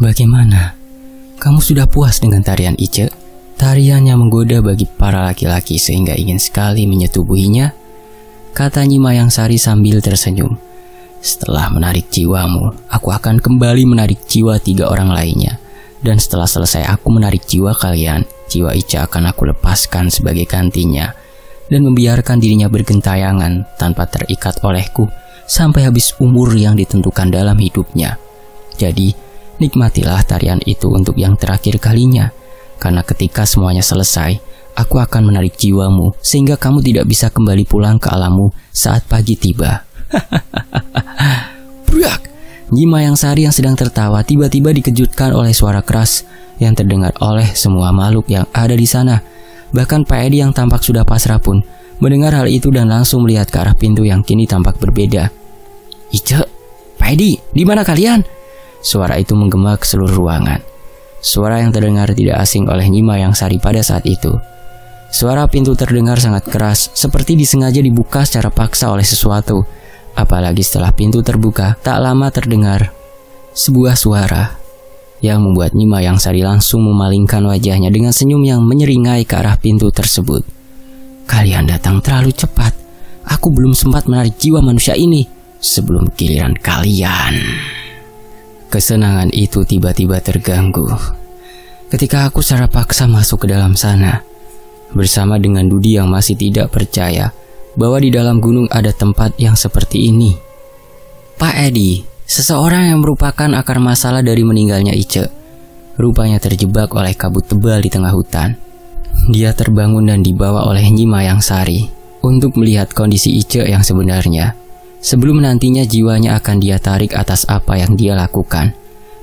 Bagaimana? Kamu sudah puas dengan tarian Ice? Tarian yang menggoda bagi para laki-laki sehingga ingin sekali menyetubuhinya? Kata Nyimayang Sari sambil tersenyum. Setelah menarik jiwamu, aku akan kembali menarik jiwa tiga orang lainnya. Dan setelah selesai aku menarik jiwa kalian, jiwa Ica akan aku lepaskan sebagai gantinya dan membiarkan dirinya bergentayangan tanpa terikat olehku sampai habis umur yang ditentukan dalam hidupnya. Jadi, nikmatilah tarian itu untuk yang terakhir kalinya, karena ketika semuanya selesai, aku akan menarik jiwamu sehingga kamu tidak bisa kembali pulang ke alammu saat pagi tiba. Hahaha. Nyima yang Sari yang sedang tertawa tiba-tiba dikejutkan oleh suara keras yang terdengar oleh semua makhluk yang ada di sana. Bahkan Pak Edi yang tampak sudah pasrah pun mendengar hal itu dan langsung melihat ke arah pintu yang kini tampak berbeda. Ice, Pak Edi, di mana kalian? Suara itu menggema ke seluruh ruangan. Suara yang terdengar tidak asing oleh Nyima yang sari pada saat itu. Suara pintu terdengar sangat keras, seperti disengaja dibuka secara paksa oleh sesuatu Apalagi setelah pintu terbuka, tak lama terdengar sebuah suara yang membuat Nima yang sari langsung memalingkan wajahnya dengan senyum yang menyeringai ke arah pintu tersebut. Kalian datang terlalu cepat. Aku belum sempat menarik jiwa manusia ini sebelum giliran kalian. Kesenangan itu tiba-tiba terganggu. Ketika aku secara paksa masuk ke dalam sana, bersama dengan Dudi yang masih tidak percaya bahwa di dalam gunung ada tempat yang seperti ini. Pak Edi, seseorang yang merupakan akar masalah dari meninggalnya Ice, rupanya terjebak oleh kabut tebal di tengah hutan. Dia terbangun dan dibawa oleh Nyi Yang Sari untuk melihat kondisi Ice yang sebenarnya. Sebelum nantinya jiwanya akan dia tarik atas apa yang dia lakukan.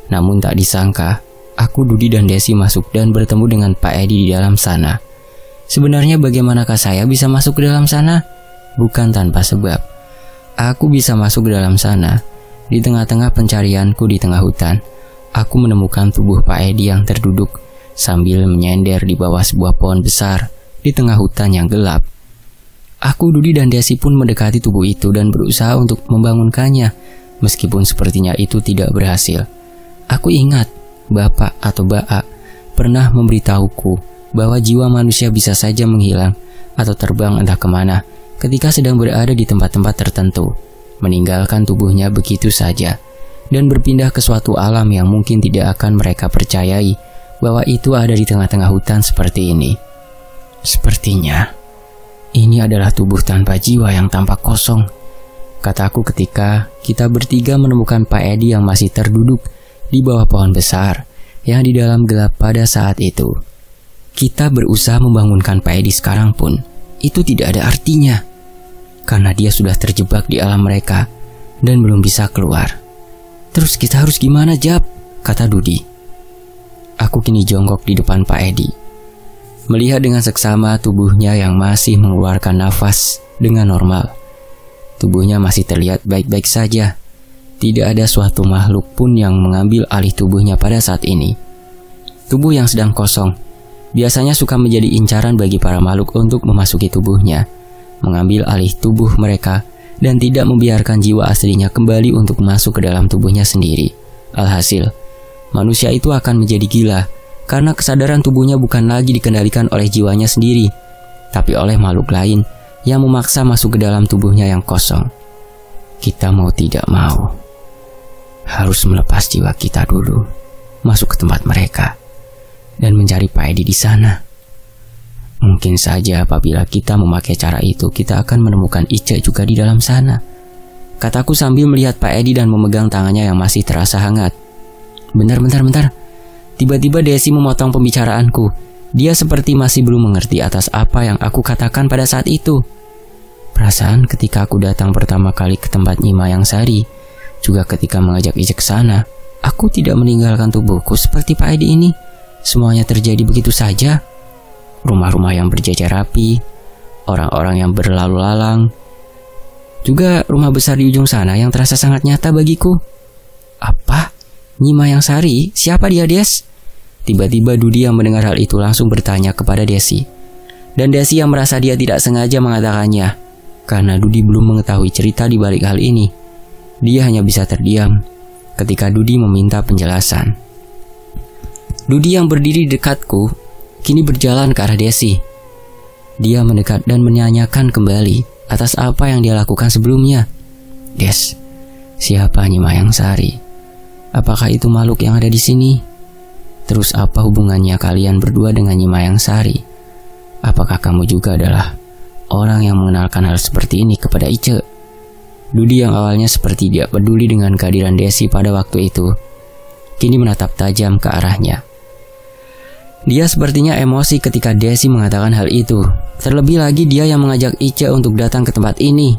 Namun tak disangka, aku Dudi dan Desi masuk dan bertemu dengan Pak Edi di dalam sana. Sebenarnya bagaimanakah saya bisa masuk ke dalam sana? bukan tanpa sebab. Aku bisa masuk ke dalam sana. Di tengah-tengah pencarianku di tengah hutan, aku menemukan tubuh Pak Edi yang terduduk sambil menyender di bawah sebuah pohon besar di tengah hutan yang gelap. Aku, Dudi, dan Desi pun mendekati tubuh itu dan berusaha untuk membangunkannya, meskipun sepertinya itu tidak berhasil. Aku ingat, Bapak atau Ba'a pernah memberitahuku bahwa jiwa manusia bisa saja menghilang atau terbang entah kemana ketika sedang berada di tempat-tempat tertentu, meninggalkan tubuhnya begitu saja, dan berpindah ke suatu alam yang mungkin tidak akan mereka percayai bahwa itu ada di tengah-tengah hutan seperti ini. Sepertinya, ini adalah tubuh tanpa jiwa yang tampak kosong, kataku ketika kita bertiga menemukan Pak Edi yang masih terduduk di bawah pohon besar yang di dalam gelap pada saat itu. Kita berusaha membangunkan Pak Edi sekarang pun, itu tidak ada artinya karena dia sudah terjebak di alam mereka dan belum bisa keluar. Terus kita harus gimana, Jap? kata Dudi. Aku kini jongkok di depan Pak Edi. Melihat dengan seksama tubuhnya yang masih mengeluarkan nafas dengan normal. Tubuhnya masih terlihat baik-baik saja. Tidak ada suatu makhluk pun yang mengambil alih tubuhnya pada saat ini. Tubuh yang sedang kosong biasanya suka menjadi incaran bagi para makhluk untuk memasuki tubuhnya, mengambil alih tubuh mereka, dan tidak membiarkan jiwa aslinya kembali untuk masuk ke dalam tubuhnya sendiri. Alhasil, manusia itu akan menjadi gila karena kesadaran tubuhnya bukan lagi dikendalikan oleh jiwanya sendiri, tapi oleh makhluk lain yang memaksa masuk ke dalam tubuhnya yang kosong. Kita mau tidak mau harus melepas jiwa kita dulu masuk ke tempat mereka dan mencari Pak Edi di sana. Mungkin saja apabila kita memakai cara itu, kita akan menemukan Ica juga di dalam sana. Kataku sambil melihat Pak Edi dan memegang tangannya yang masih terasa hangat. Bentar, bentar, bentar. Tiba-tiba Desi memotong pembicaraanku. Dia seperti masih belum mengerti atas apa yang aku katakan pada saat itu. Perasaan ketika aku datang pertama kali ke tempat Nyi yang Sari, juga ketika mengajak Ica ke sana, aku tidak meninggalkan tubuhku seperti Pak Edi ini. Semuanya terjadi begitu saja. Rumah-rumah yang berjajar rapi, orang-orang yang berlalu lalang, juga rumah besar di ujung sana yang terasa sangat nyata bagiku. Apa? Nyima yang sari? Siapa dia, Des? Tiba-tiba Dudi yang mendengar hal itu langsung bertanya kepada Desi. Dan Desi yang merasa dia tidak sengaja mengatakannya, karena Dudi belum mengetahui cerita di balik hal ini. Dia hanya bisa terdiam ketika Dudi meminta penjelasan. Dudi yang berdiri dekatku kini berjalan ke arah Desi. Dia mendekat dan menyanyakan kembali atas apa yang dia lakukan sebelumnya. Des, siapa Nyimayang Sari? Apakah itu makhluk yang ada di sini? Terus apa hubungannya kalian berdua dengan Nyimayang Sari? Apakah kamu juga adalah orang yang mengenalkan hal seperti ini kepada Ice? Dudi yang awalnya seperti dia peduli dengan kehadiran Desi pada waktu itu, kini menatap tajam ke arahnya. Dia sepertinya emosi ketika Desi mengatakan hal itu. Terlebih lagi dia yang mengajak Ica untuk datang ke tempat ini.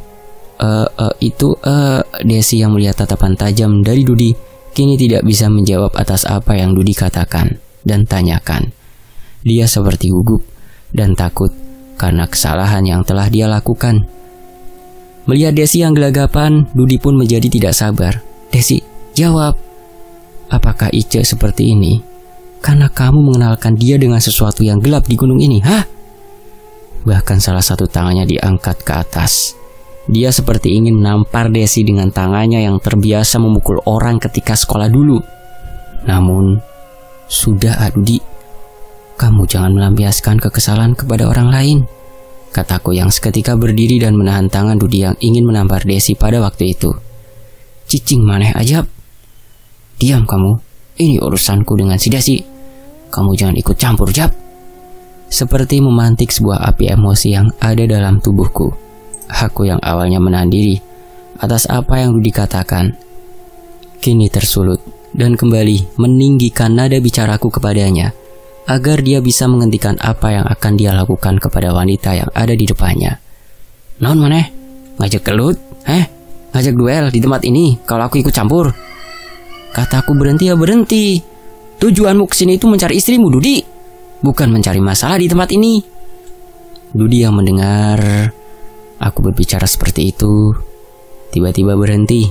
Eh, uh, uh, itu eh uh, Desi yang melihat tatapan tajam dari Dudi kini tidak bisa menjawab atas apa yang Dudi katakan dan tanyakan. Dia seperti gugup dan takut karena kesalahan yang telah dia lakukan. Melihat Desi yang gelagapan, Dudi pun menjadi tidak sabar. Desi, jawab. Apakah Ica seperti ini? karena kamu mengenalkan dia dengan sesuatu yang gelap di gunung ini, hah? Bahkan salah satu tangannya diangkat ke atas. Dia seperti ingin menampar Desi dengan tangannya yang terbiasa memukul orang ketika sekolah dulu. Namun, sudah Adi, kamu jangan melampiaskan kekesalan kepada orang lain. Kataku yang seketika berdiri dan menahan tangan Dudi yang ingin menampar Desi pada waktu itu. Cicing maneh ajab. Diam kamu, ini urusanku dengan si Desi. Kamu jangan ikut campur, Jap. Seperti memantik sebuah api emosi yang ada dalam tubuhku. Aku yang awalnya menahan diri atas apa yang Rudi katakan. Kini tersulut dan kembali meninggikan nada bicaraku kepadanya agar dia bisa menghentikan apa yang akan dia lakukan kepada wanita yang ada di depannya. Non maneh, ngajak kelut? Eh, ngajak duel di tempat ini kalau aku ikut campur? Kataku berhenti ya berhenti. Tujuanmu kesini itu mencari istrimu, Dudi. Bukan mencari masalah di tempat ini. Dudi yang mendengar aku berbicara seperti itu, tiba-tiba berhenti.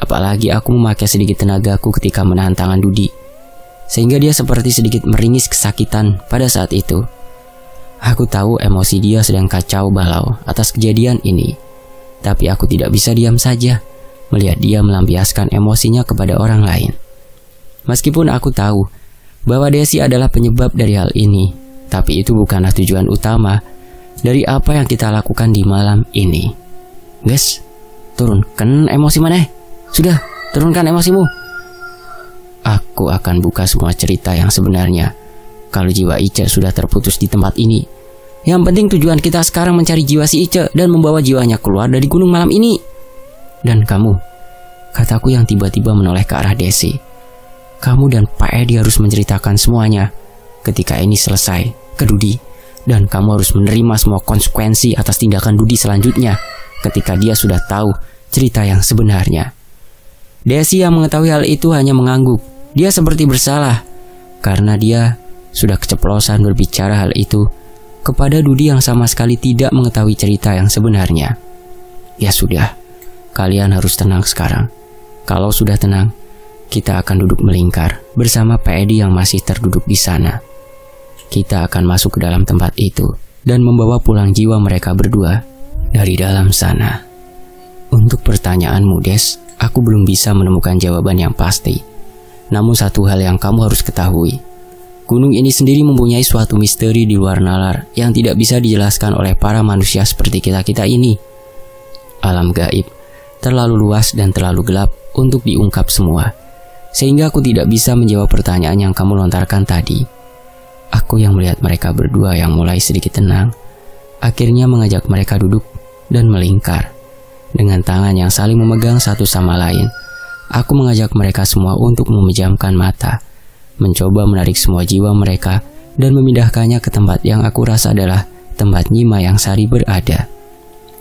Apalagi aku memakai sedikit tenagaku ketika menahan tangan Dudi. Sehingga dia seperti sedikit meringis kesakitan pada saat itu. Aku tahu emosi dia sedang kacau balau atas kejadian ini, tapi aku tidak bisa diam saja melihat dia melampiaskan emosinya kepada orang lain. Meskipun aku tahu bahwa Desi adalah penyebab dari hal ini, tapi itu bukanlah tujuan utama dari apa yang kita lakukan di malam ini. Guys, turunkan emosi mana? Sudah, turunkan emosimu. Aku akan buka semua cerita yang sebenarnya. Kalau jiwa Ica sudah terputus di tempat ini, yang penting tujuan kita sekarang mencari jiwa si Ica dan membawa jiwanya keluar dari gunung malam ini. Dan kamu, kataku yang tiba-tiba menoleh ke arah Desi. Kamu dan Pak Edi harus menceritakan semuanya ketika ini selesai ke Dudi. Dan kamu harus menerima semua konsekuensi atas tindakan Dudi selanjutnya ketika dia sudah tahu cerita yang sebenarnya. Desi yang mengetahui hal itu hanya mengangguk. Dia seperti bersalah karena dia sudah keceplosan berbicara hal itu kepada Dudi yang sama sekali tidak mengetahui cerita yang sebenarnya. Ya sudah, Kalian harus tenang sekarang. Kalau sudah tenang, kita akan duduk melingkar bersama Pak Edi yang masih terduduk di sana. Kita akan masuk ke dalam tempat itu dan membawa pulang jiwa mereka berdua dari dalam sana. Untuk pertanyaanmu, Des, aku belum bisa menemukan jawaban yang pasti. Namun satu hal yang kamu harus ketahui, gunung ini sendiri mempunyai suatu misteri di luar nalar yang tidak bisa dijelaskan oleh para manusia seperti kita-kita ini. Alam gaib terlalu luas dan terlalu gelap untuk diungkap semua, sehingga aku tidak bisa menjawab pertanyaan yang kamu lontarkan tadi. Aku yang melihat mereka berdua yang mulai sedikit tenang, akhirnya mengajak mereka duduk dan melingkar. Dengan tangan yang saling memegang satu sama lain, aku mengajak mereka semua untuk memejamkan mata, mencoba menarik semua jiwa mereka dan memindahkannya ke tempat yang aku rasa adalah tempat Nyima yang Sari berada.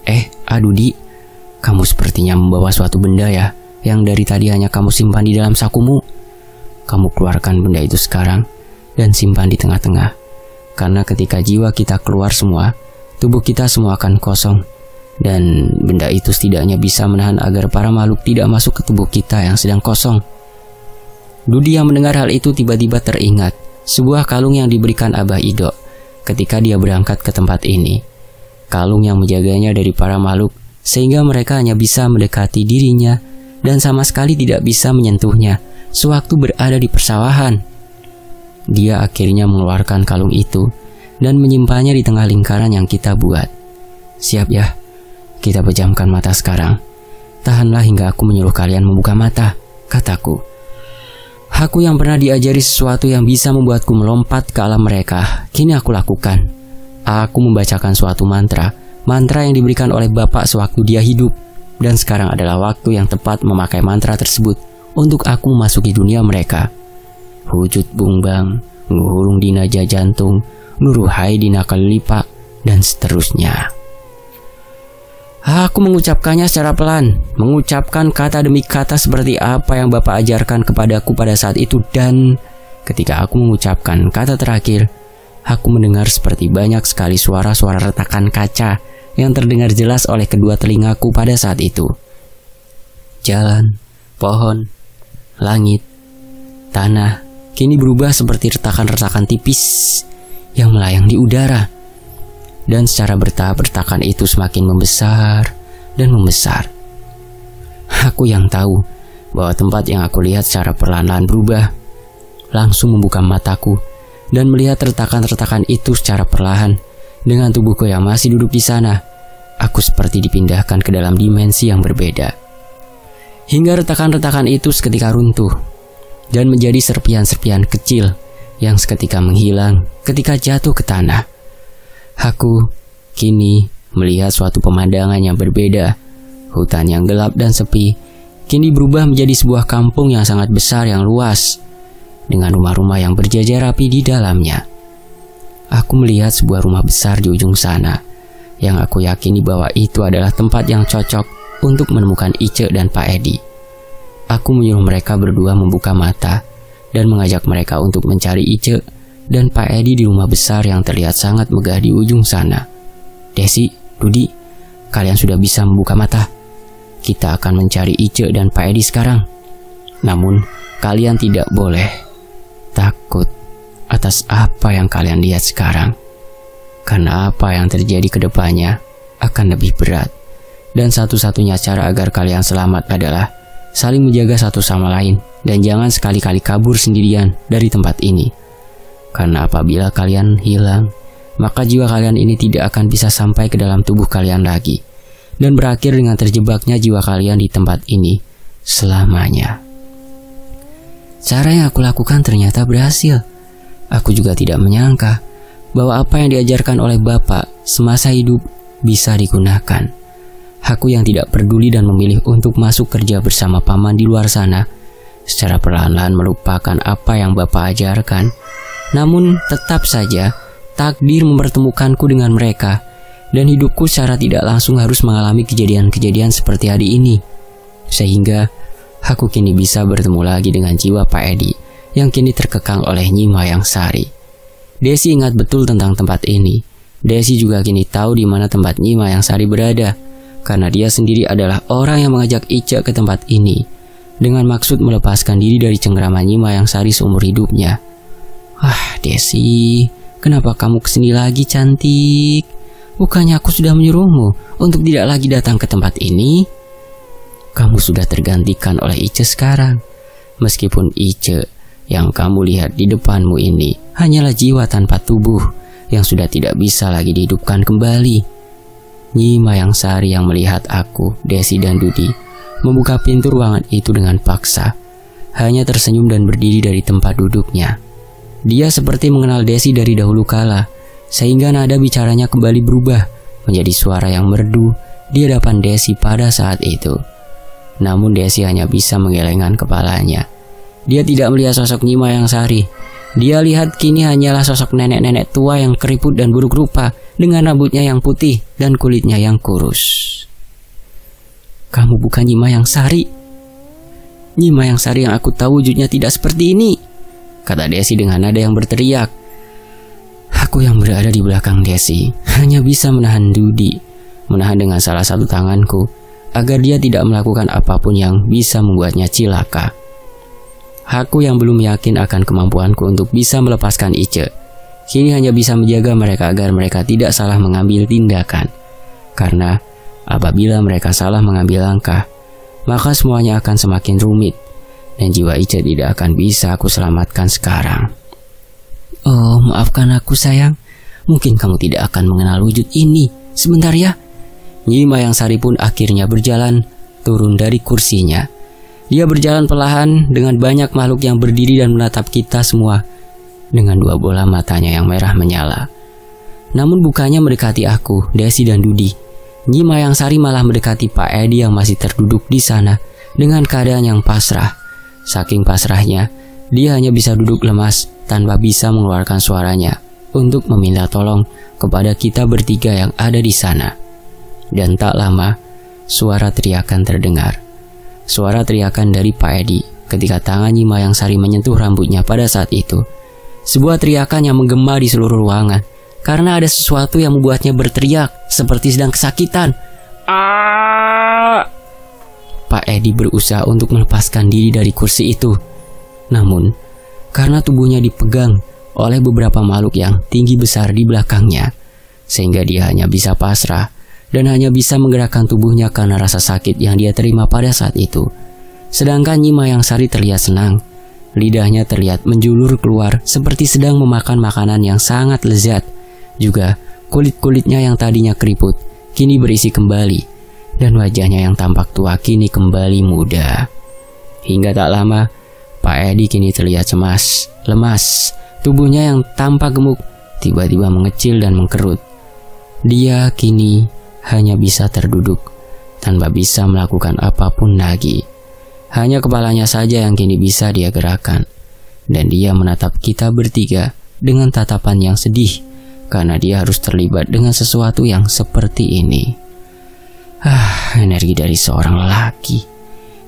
Eh, aduh di, kamu sepertinya membawa suatu benda ya, yang dari tadi hanya kamu simpan di dalam sakumu. Kamu keluarkan benda itu sekarang dan simpan di tengah-tengah. Karena ketika jiwa kita keluar semua, tubuh kita semua akan kosong. Dan benda itu setidaknya bisa menahan agar para makhluk tidak masuk ke tubuh kita yang sedang kosong. Dudi yang mendengar hal itu tiba-tiba teringat sebuah kalung yang diberikan Abah Ido ketika dia berangkat ke tempat ini. Kalung yang menjaganya dari para makhluk sehingga mereka hanya bisa mendekati dirinya dan sama sekali tidak bisa menyentuhnya sewaktu berada di persawahan. Dia akhirnya mengeluarkan kalung itu dan menyimpannya di tengah lingkaran yang kita buat. Siap ya, kita pejamkan mata sekarang. Tahanlah hingga aku menyuruh kalian membuka mata, kataku. Aku yang pernah diajari sesuatu yang bisa membuatku melompat ke alam mereka, kini aku lakukan. Aku membacakan suatu mantra mantra yang diberikan oleh Bapak sewaktu dia hidup, dan sekarang adalah waktu yang tepat memakai mantra tersebut untuk aku masuki dunia mereka. Wujud bungbang, ngurung Dinaja jantung, nuruhai Dina nakal dan seterusnya. Aku mengucapkannya secara pelan, mengucapkan kata demi kata seperti apa yang Bapak ajarkan kepadaku pada saat itu dan ketika aku mengucapkan kata terakhir, aku mendengar seperti banyak sekali suara-suara retakan kaca yang terdengar jelas oleh kedua telingaku pada saat itu. Jalan, pohon, langit, tanah kini berubah seperti retakan-retakan tipis yang melayang di udara. Dan secara bertahap retakan itu semakin membesar dan membesar. Aku yang tahu bahwa tempat yang aku lihat secara perlahan-lahan berubah. Langsung membuka mataku dan melihat retakan-retakan itu secara perlahan dengan tubuhku yang masih duduk di sana, aku seperti dipindahkan ke dalam dimensi yang berbeda. Hingga retakan-retakan itu seketika runtuh dan menjadi serpian-serpian kecil yang seketika menghilang ketika jatuh ke tanah. Aku kini melihat suatu pemandangan yang berbeda. Hutan yang gelap dan sepi kini berubah menjadi sebuah kampung yang sangat besar yang luas dengan rumah-rumah yang berjajar rapi di dalamnya aku melihat sebuah rumah besar di ujung sana, yang aku yakini bahwa itu adalah tempat yang cocok untuk menemukan Ice dan Pak Edi. Aku menyuruh mereka berdua membuka mata dan mengajak mereka untuk mencari Ice dan Pak Edi di rumah besar yang terlihat sangat megah di ujung sana. Desi, Dudi, kalian sudah bisa membuka mata. Kita akan mencari Ice dan Pak Edi sekarang. Namun, kalian tidak boleh atas apa yang kalian lihat sekarang. Karena apa yang terjadi ke depannya akan lebih berat. Dan satu-satunya cara agar kalian selamat adalah saling menjaga satu sama lain dan jangan sekali-kali kabur sendirian dari tempat ini. Karena apabila kalian hilang, maka jiwa kalian ini tidak akan bisa sampai ke dalam tubuh kalian lagi dan berakhir dengan terjebaknya jiwa kalian di tempat ini selamanya. Cara yang aku lakukan ternyata berhasil Aku juga tidak menyangka bahwa apa yang diajarkan oleh Bapak semasa hidup bisa digunakan. Aku yang tidak peduli dan memilih untuk masuk kerja bersama paman di luar sana, secara perlahan-lahan melupakan apa yang Bapak ajarkan. Namun tetap saja, takdir mempertemukanku dengan mereka, dan hidupku secara tidak langsung harus mengalami kejadian-kejadian seperti hari ini. Sehingga, aku kini bisa bertemu lagi dengan jiwa Pak Edi yang kini terkekang oleh Nyi Mayang Sari. Desi ingat betul tentang tempat ini. Desi juga kini tahu di mana tempat Nyi Mayang Sari berada, karena dia sendiri adalah orang yang mengajak Ica ke tempat ini, dengan maksud melepaskan diri dari cengkraman Nyi Mayang Sari seumur hidupnya. Ah, Desi, kenapa kamu kesini lagi cantik? Bukannya aku sudah menyuruhmu untuk tidak lagi datang ke tempat ini? Kamu sudah tergantikan oleh Ice sekarang. Meskipun Ice yang kamu lihat di depanmu ini hanyalah jiwa tanpa tubuh yang sudah tidak bisa lagi dihidupkan kembali. Nyi Mayang Sari yang melihat aku, Desi dan Dudi membuka pintu ruangan itu dengan paksa. Hanya tersenyum dan berdiri dari tempat duduknya. Dia seperti mengenal Desi dari dahulu kala, sehingga nada bicaranya kembali berubah menjadi suara yang merdu di hadapan Desi pada saat itu. Namun Desi hanya bisa menggelengkan kepalanya. Dia tidak melihat sosok Nima yang Sari. Dia lihat kini hanyalah sosok nenek-nenek tua yang keriput dan buruk rupa dengan rambutnya yang putih dan kulitnya yang kurus. Kamu bukan Nima yang sari. Nima yang sari yang aku tahu wujudnya tidak seperti ini, kata Desi dengan nada yang berteriak. Aku yang berada di belakang Desi hanya bisa menahan Dudi, menahan dengan salah satu tanganku agar dia tidak melakukan apapun yang bisa membuatnya cilaka. Aku yang belum yakin akan kemampuanku untuk bisa melepaskan Ice. Kini hanya bisa menjaga mereka agar mereka tidak salah mengambil tindakan. Karena apabila mereka salah mengambil langkah, maka semuanya akan semakin rumit dan jiwa Ice tidak akan bisa aku selamatkan sekarang. Oh, maafkan aku sayang. Mungkin kamu tidak akan mengenal wujud ini. Sebentar ya. Nyi Mayang sari pun akhirnya berjalan turun dari kursinya dia berjalan perlahan dengan banyak makhluk yang berdiri dan menatap kita semua dengan dua bola matanya yang merah menyala. Namun bukannya mendekati aku, Desi dan Dudi. Nyi Mayang Sari malah mendekati Pak Edi yang masih terduduk di sana dengan keadaan yang pasrah. Saking pasrahnya, dia hanya bisa duduk lemas tanpa bisa mengeluarkan suaranya untuk meminta tolong kepada kita bertiga yang ada di sana. Dan tak lama, suara teriakan terdengar. Suara teriakan dari Pak Edi ketika tangan Nyima yang Sari menyentuh rambutnya pada saat itu. Sebuah teriakan yang menggema di seluruh ruangan karena ada sesuatu yang membuatnya berteriak seperti sedang kesakitan. Ah! Pak Edi berusaha untuk melepaskan diri dari kursi itu. Namun, karena tubuhnya dipegang oleh beberapa makhluk yang tinggi besar di belakangnya, sehingga dia hanya bisa pasrah dan hanya bisa menggerakkan tubuhnya karena rasa sakit yang dia terima pada saat itu. Sedangkan Nyima yang sari terlihat senang. Lidahnya terlihat menjulur keluar seperti sedang memakan makanan yang sangat lezat. Juga kulit-kulitnya yang tadinya keriput kini berisi kembali dan wajahnya yang tampak tua kini kembali muda. Hingga tak lama, Pak Edi kini terlihat cemas, lemas. Tubuhnya yang tampak gemuk tiba-tiba mengecil dan mengkerut. Dia kini hanya bisa terduduk, tanpa bisa melakukan apapun lagi. Hanya kepalanya saja yang kini bisa dia gerakan, dan dia menatap kita bertiga dengan tatapan yang sedih karena dia harus terlibat dengan sesuatu yang seperti ini. Ah, energi dari seorang lelaki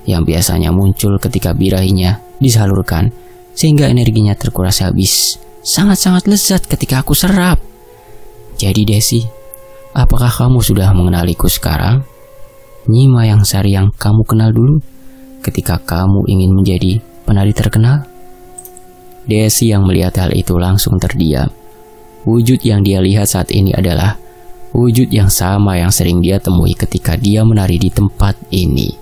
yang biasanya muncul ketika birahinya disalurkan sehingga energinya terkuras habis. Sangat-sangat lezat ketika aku serap. Jadi Desi, Apakah kamu sudah mengenaliku sekarang? Nyima yang sari yang kamu kenal dulu ketika kamu ingin menjadi penari terkenal? Desi yang melihat hal itu langsung terdiam. Wujud yang dia lihat saat ini adalah wujud yang sama yang sering dia temui ketika dia menari di tempat ini.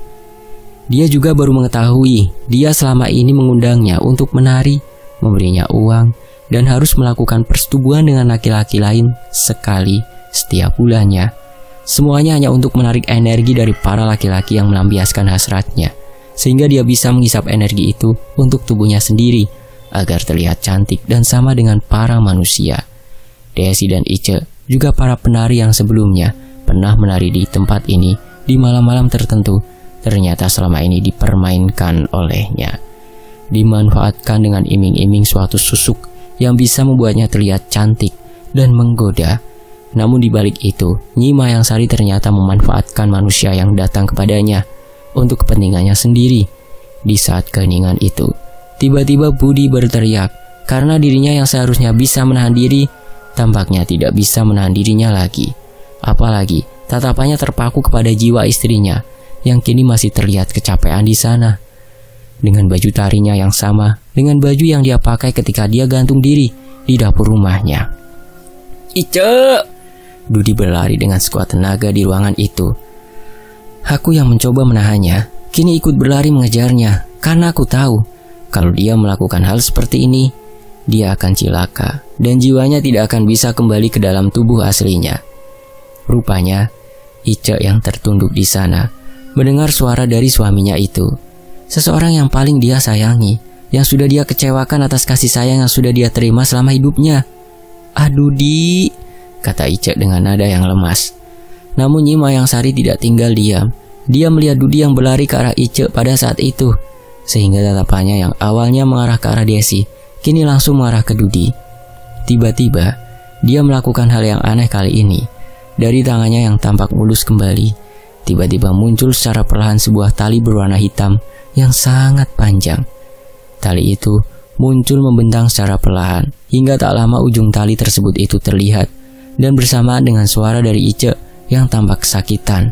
Dia juga baru mengetahui dia selama ini mengundangnya untuk menari, memberinya uang, dan harus melakukan persetubuhan dengan laki-laki lain sekali setiap bulannya. Semuanya hanya untuk menarik energi dari para laki-laki yang melampiaskan hasratnya, sehingga dia bisa menghisap energi itu untuk tubuhnya sendiri agar terlihat cantik dan sama dengan para manusia. Desi dan Ice juga para penari yang sebelumnya pernah menari di tempat ini di malam-malam tertentu ternyata selama ini dipermainkan olehnya. Dimanfaatkan dengan iming-iming suatu susuk yang bisa membuatnya terlihat cantik dan menggoda namun di balik itu, Nyi Mayang Sari ternyata memanfaatkan manusia yang datang kepadanya untuk kepentingannya sendiri. Di saat keheningan itu, tiba-tiba Budi berteriak karena dirinya yang seharusnya bisa menahan diri, tampaknya tidak bisa menahan dirinya lagi. Apalagi, tatapannya terpaku kepada jiwa istrinya yang kini masih terlihat kecapean di sana. Dengan baju tarinya yang sama, dengan baju yang dia pakai ketika dia gantung diri, di dapur rumahnya. Ice, Dudi berlari dengan sekuat tenaga di ruangan itu. Aku yang mencoba menahannya, kini ikut berlari mengejarnya karena aku tahu kalau dia melakukan hal seperti ini, dia akan cilaka dan jiwanya tidak akan bisa kembali ke dalam tubuh aslinya. Rupanya, Ica yang tertunduk di sana mendengar suara dari suaminya itu. Seseorang yang paling dia sayangi, yang sudah dia kecewakan atas kasih sayang yang sudah dia terima selama hidupnya. Aduh di, kata Ice dengan nada yang lemas. Namun Nyi yang Sari tidak tinggal diam. Dia melihat Dudi yang berlari ke arah Ice pada saat itu, sehingga tatapannya yang awalnya mengarah ke arah Desi, kini langsung mengarah ke Dudi. Tiba-tiba, dia melakukan hal yang aneh kali ini. Dari tangannya yang tampak mulus kembali, tiba-tiba muncul secara perlahan sebuah tali berwarna hitam yang sangat panjang. Tali itu muncul membentang secara perlahan hingga tak lama ujung tali tersebut itu terlihat dan bersamaan dengan suara dari Ice yang tampak kesakitan.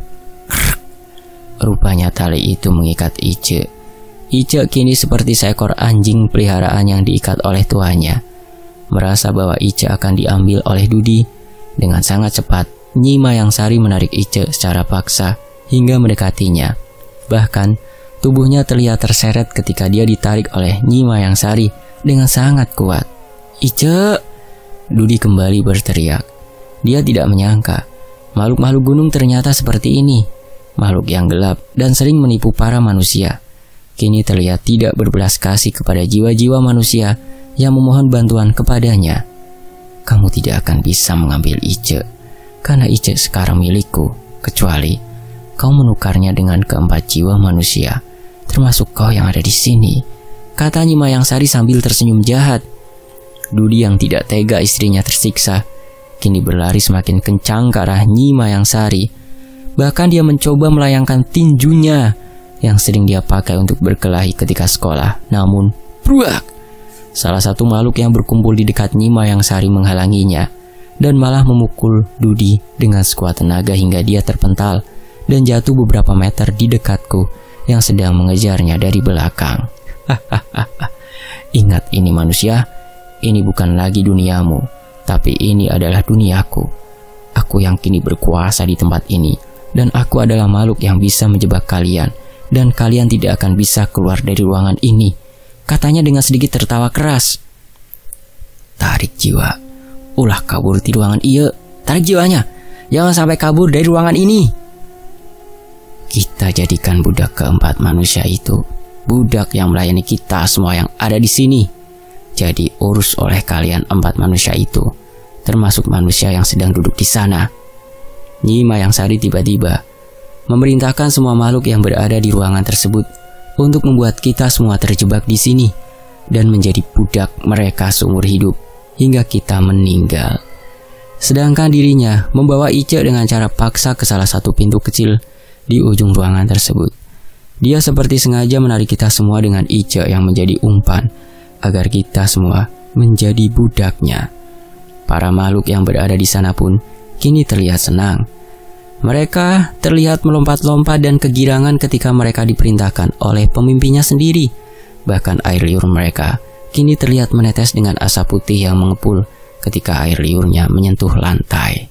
Rupanya tali itu mengikat Ice. Ice kini seperti seekor anjing peliharaan yang diikat oleh tuannya. Merasa bahwa Ice akan diambil oleh Dudi, dengan sangat cepat, Nyima yang Sari menarik Ice secara paksa hingga mendekatinya. Bahkan, tubuhnya terlihat terseret ketika dia ditarik oleh Nyima yang Sari dengan sangat kuat. Ice! Dudi kembali berteriak. Dia tidak menyangka makhluk-makhluk gunung ternyata seperti ini, makhluk yang gelap dan sering menipu para manusia. Kini terlihat tidak berbelas kasih kepada jiwa-jiwa manusia yang memohon bantuan kepadanya. Kamu tidak akan bisa mengambil Ice, karena Ice sekarang milikku, kecuali kau menukarnya dengan keempat jiwa manusia, termasuk kau yang ada di sini. Kata Nyima Yang Sari sambil tersenyum jahat. Dudi yang tidak tega istrinya tersiksa kini berlari semakin kencang ke arah Nyi Mayang Sari. Bahkan dia mencoba melayangkan tinjunya yang sering dia pakai untuk berkelahi ketika sekolah. Namun, bruak! Salah satu makhluk yang berkumpul di dekat Nyi Mayang Sari menghalanginya dan malah memukul Dudi dengan sekuat tenaga hingga dia terpental dan jatuh beberapa meter di dekatku yang sedang mengejarnya dari belakang. Hahaha. Ingat ini manusia, ini bukan lagi duniamu tapi ini adalah duniaku. Aku yang kini berkuasa di tempat ini, dan aku adalah makhluk yang bisa menjebak kalian, dan kalian tidak akan bisa keluar dari ruangan ini. Katanya dengan sedikit tertawa keras. Tarik jiwa, ulah kabur di ruangan iya. Tarik jiwanya, jangan sampai kabur dari ruangan ini. Kita jadikan budak keempat manusia itu, budak yang melayani kita semua yang ada di sini. Jadi urus oleh kalian empat manusia itu, termasuk manusia yang sedang duduk di sana. Nyi yang Sari tiba-tiba memerintahkan semua makhluk yang berada di ruangan tersebut untuk membuat kita semua terjebak di sini dan menjadi budak mereka seumur hidup hingga kita meninggal. Sedangkan dirinya membawa Ice dengan cara paksa ke salah satu pintu kecil di ujung ruangan tersebut. Dia seperti sengaja menarik kita semua dengan Ice yang menjadi umpan agar kita semua menjadi budaknya. Para makhluk yang berada di sana pun kini terlihat senang. Mereka terlihat melompat-lompat dan kegirangan ketika mereka diperintahkan oleh pemimpinnya sendiri. Bahkan air liur mereka kini terlihat menetes dengan asap putih yang mengepul ketika air liurnya menyentuh lantai.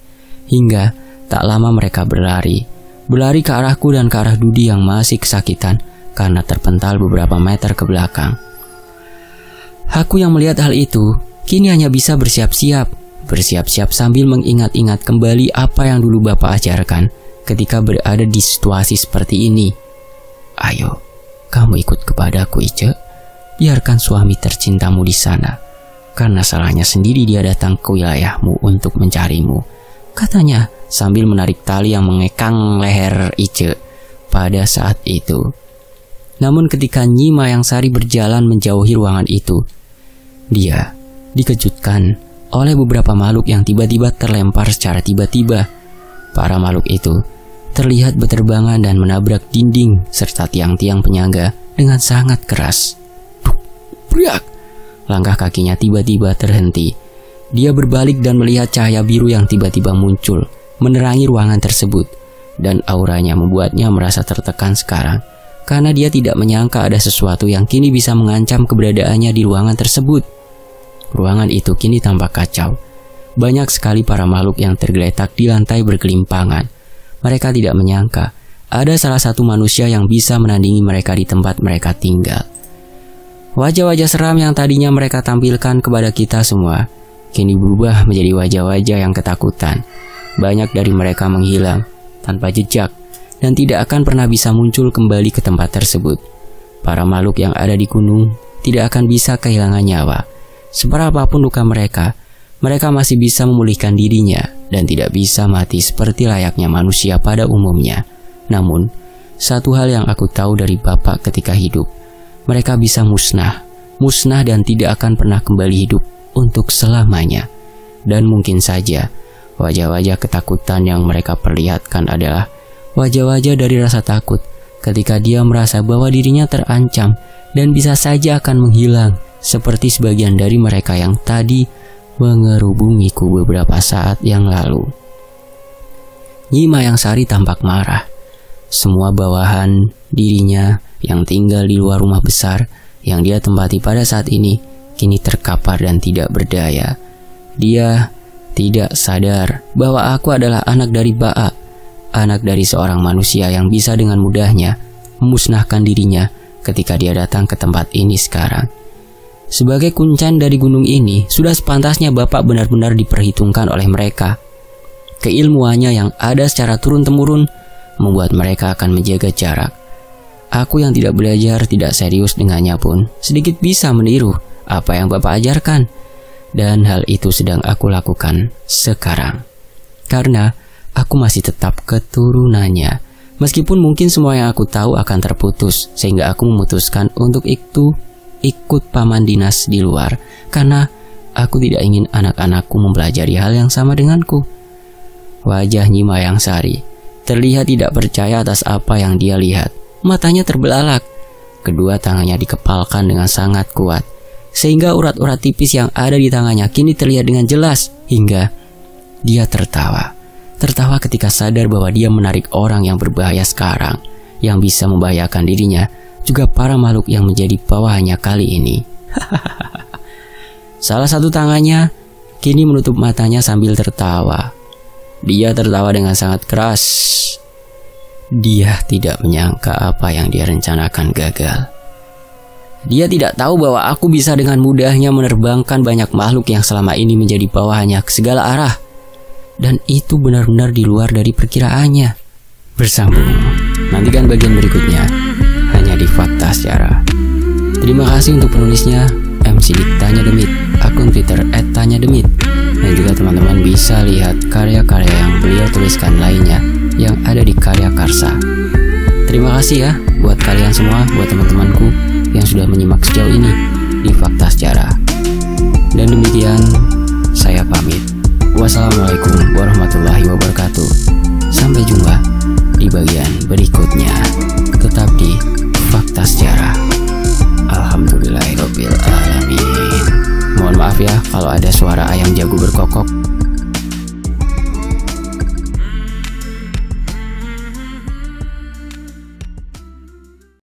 Hingga tak lama mereka berlari, berlari ke arahku dan ke arah Dudi yang masih kesakitan karena terpental beberapa meter ke belakang. Haku yang melihat hal itu kini hanya bisa bersiap-siap, bersiap-siap sambil mengingat-ingat kembali apa yang dulu Bapak ajarkan ketika berada di situasi seperti ini. Ayo, kamu ikut kepadaku, Ice. Biarkan suami tercintamu di sana. Karena salahnya sendiri dia datang ke wilayahmu untuk mencarimu. Katanya sambil menarik tali yang mengekang leher Ice pada saat itu. Namun ketika Nyima yang Mayangsari berjalan menjauhi ruangan itu, dia dikejutkan oleh beberapa makhluk yang tiba-tiba terlempar secara tiba-tiba. Para makhluk itu terlihat berterbangan dan menabrak dinding serta tiang-tiang penyangga dengan sangat keras. Priak! Langkah kakinya tiba-tiba terhenti. Dia berbalik dan melihat cahaya biru yang tiba-tiba muncul, menerangi ruangan tersebut. Dan auranya membuatnya merasa tertekan sekarang, karena dia tidak menyangka ada sesuatu yang kini bisa mengancam keberadaannya di ruangan tersebut ruangan itu kini tampak kacau. Banyak sekali para makhluk yang tergeletak di lantai berkelimpangan. Mereka tidak menyangka ada salah satu manusia yang bisa menandingi mereka di tempat mereka tinggal. Wajah-wajah seram yang tadinya mereka tampilkan kepada kita semua kini berubah menjadi wajah-wajah yang ketakutan. Banyak dari mereka menghilang tanpa jejak dan tidak akan pernah bisa muncul kembali ke tempat tersebut. Para makhluk yang ada di gunung tidak akan bisa kehilangan nyawa Seberapa apapun luka mereka, mereka masih bisa memulihkan dirinya dan tidak bisa mati seperti layaknya manusia pada umumnya. Namun, satu hal yang aku tahu dari Bapak ketika hidup, mereka bisa musnah, musnah dan tidak akan pernah kembali hidup untuk selamanya. Dan mungkin saja, wajah-wajah ketakutan yang mereka perlihatkan adalah wajah-wajah dari rasa takut ketika dia merasa bahwa dirinya terancam dan bisa saja akan menghilang seperti sebagian dari mereka yang tadi mengerubungiku beberapa saat yang lalu. Nyi yang Sari tampak marah. Semua bawahan dirinya yang tinggal di luar rumah besar yang dia tempati pada saat ini kini terkapar dan tidak berdaya. Dia tidak sadar bahwa aku adalah anak dari Ba'a, anak dari seorang manusia yang bisa dengan mudahnya memusnahkan dirinya ketika dia datang ke tempat ini sekarang. Sebagai kuncan dari gunung ini, sudah sepantasnya Bapak benar-benar diperhitungkan oleh mereka. Keilmuannya yang ada secara turun-temurun membuat mereka akan menjaga jarak. Aku yang tidak belajar tidak serius dengannya pun sedikit bisa meniru apa yang Bapak ajarkan. Dan hal itu sedang aku lakukan sekarang. Karena aku masih tetap keturunannya Meskipun mungkin semua yang aku tahu akan terputus, sehingga aku memutuskan untuk itu ikut paman dinas di luar, karena aku tidak ingin anak-anakku mempelajari hal yang sama denganku. Wajah yang Sari terlihat tidak percaya atas apa yang dia lihat. Matanya terbelalak, kedua tangannya dikepalkan dengan sangat kuat, sehingga urat-urat tipis yang ada di tangannya kini terlihat dengan jelas hingga dia tertawa tertawa ketika sadar bahwa dia menarik orang yang berbahaya sekarang, yang bisa membahayakan dirinya, juga para makhluk yang menjadi bawahannya kali ini. Salah satu tangannya kini menutup matanya sambil tertawa. Dia tertawa dengan sangat keras. Dia tidak menyangka apa yang dia rencanakan gagal. Dia tidak tahu bahwa aku bisa dengan mudahnya menerbangkan banyak makhluk yang selama ini menjadi bawahannya ke segala arah dan itu benar-benar di luar dari perkiraannya. Bersambung. Nantikan bagian berikutnya hanya di Fakta Sejarah. Terima kasih untuk penulisnya MC Tanya Demit, akun Twitter @Tanya Demit. Dan juga teman-teman bisa lihat karya-karya yang beliau tuliskan lainnya yang ada di Karya Karsa. Terima kasih ya buat kalian semua, buat teman-temanku yang sudah menyimak sejauh ini di Fakta Sejarah. Dan demikian saya pamit. Wassalamualaikum warahmatullahi wabarakatuh. Sampai jumpa di bagian berikutnya. Tetap di Fakta Sejarah. Alhamdulillahirobbilalamin. Mohon maaf ya kalau ada suara ayam jago berkokok